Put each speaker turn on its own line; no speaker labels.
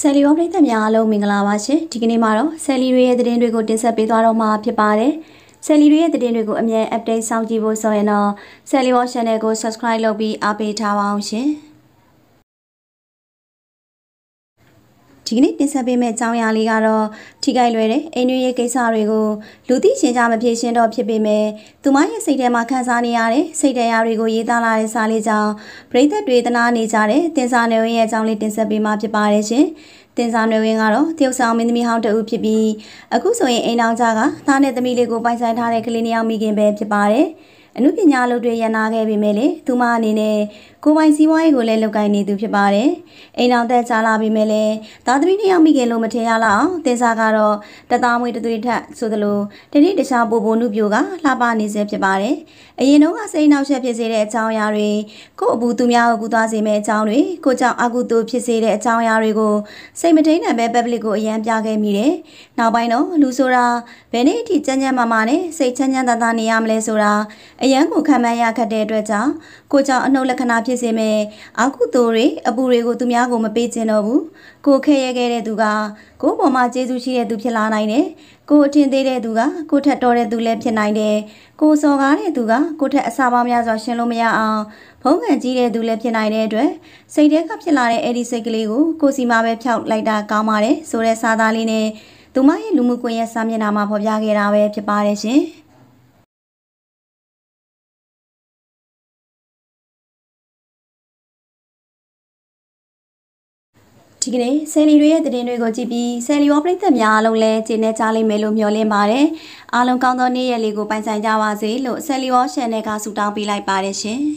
ဆယ်လီရောပရိသတ်များအားလုံးမင်္ဂလာပါရှင်ဒီကနေ့မှာတော့ဆယ်လီတွေရဲ့သတင်းတွေကိုတင်ဆက်ပေးသွားတော့မှာဖြစ်ပါတယ်ဆယ်လီတွေရဲ့သတင်းတွေကိုအမြဲ update စောင့်ကြည့်ဖို့ဆိုရင်တော့ဆယ်လီရော channel ကို subscribe လုပ်ပြီးအားပေးထားပါအောင်ရှင်။ဒီကနေ့တင်ဆက်ပေးမယ့်အကြောင်းအရာလေးကတော့ထိခိုက်လွယ်တဲ့အိမ်တွင်းရေးကိစ္စတွေကိုလူသိရှင်ကြားမဖြေရှင်းတော့ဖြစ်ပေမဲ့သူမရဲ့စိတ်ထဲမှာခံစားနေရတဲ့စိတ်တရားတွေကိုရေးသားလာတဲ့စာလေးကြောင့်ပရိသတ်တွေသနာနေကြတဲ့တင်စာနယ်ဝင်ရဲ့အကြောင်းလေးတင်ဆက်ပေးမှာဖြစ်ပါတယ်ရှင်။တင်စာနယ်ဝင်ကတော့တရုတ်ဆောင်မင်းသမီးဟောင်းတဦးဖြစ်ပြီးအခုဆိုရင်အိမ်တော်ကြကသားနဲ့သမီးလေးကိုပိုင်ဆိုင်ထားတဲ့ကလေးနှစ်ယောက်မိခင်ပဲဖြစ်ပါတယ်။အမှုပညာအလုပ်တွေရန်နာခဲ့ပေမဲ့လေသူမအနေနဲ့ကိုပိုင်စီးပွားရေးကိုလည်းလုပ်ကိုင်နေသူဖြစ်ပါတယ်။အိမ်တော်တက်ချလာပေမဲ့လေသားသမီးနှစ်ယောက်မိခင်လို့မထင်ရလောက်သင်စားကတော့တသားမွေးတသွေးထက်ဆိုသလိုတနေ့တခြားပိုပိုနုပြိုကလှပနေစေဖြစ်ပါတယ်။အရင်တုန်းကစိတ်နှောက်ယှက်ဖြစ်စေတဲ့အကြောင်းအရာတွေကို့အဘူးသူများကိုကူသွားစေမယ့်အကြောင်းတွေကိုကြောင့်အကုသို့ဖြစ်စေတဲ့အကြောင်းအရာတွေကိုစိတ်မထိန်နိုင်ပဲ public ကိုအရန်ပြခဲ့မိတယ်။နောက်ပိုင်းတော့လူဆိုတာဘယ်နေ့အထိချမ်းချမ်းမာမာနဲ့စိတ်ချမ်းချမ်းသာသာနေရမလဲဆိုတာအရန်ကိုခံမရခက်တဲ့အတွက်ကြောင့်ကိုကြောင့်အနှုတ်လက္ခဏာဖြစ်စေမဲ့အာကုသိုလ်တွေအပူတွေကိုသူများကိုမပေးချင်တော့ဘူးကိုခဲရဲခဲ့တဲ့သူကကိုပေါ်မှာကျေးဇူးရှိတဲ့သူဖြစ်လာနိုင်တယ်ကိုအထင်သေးတဲ့သူကကိုထက်တော်တဲ့သူလည်းဖြစ်နိုင်တယ်ကိုစော်ကားတဲ့သူကကိုထက်အစာပေါင်းများစွာရှင်လို့မရအောင်ဖုံးကန်ကြီးတဲ့သူလည်းဖြစ်နိုင်တဲ့အတွက်စိတ်ထဲကဖြစ်လာတဲ့အဲ့ဒီစိတ်ကလေးကိုကိုစီမာပဲဖျောက်လိုက်တာကောင်းပါတယ်ဆိုတဲ့စာသားလေးနဲ့သူမရဲ့လူမှုကွန်ရက်စာမျက်နှာမှာဖော်ပြခဲ့တာပဲဖြစ်ပါတယ်ရှင်။ဒီကနေ့ဆယ်လီတွေရဲ့သတင်းတွေကိုကြည့်ပြီးဆယ်လီရောပရိသတ်များအားလုံးလည်းကျေနပ်ကြလိမ့်မယ်လို့မျှော်လင့်ပါတယ်။အားလုံးကောင်းသောနေ့ရက်လေးကိုပိုင်ဆိုင်ကြပါစေလို့ဆယ်လီရော Channel ကဆုတောင်းပေးလိုက်ပါတယ်
ရ
ှင်။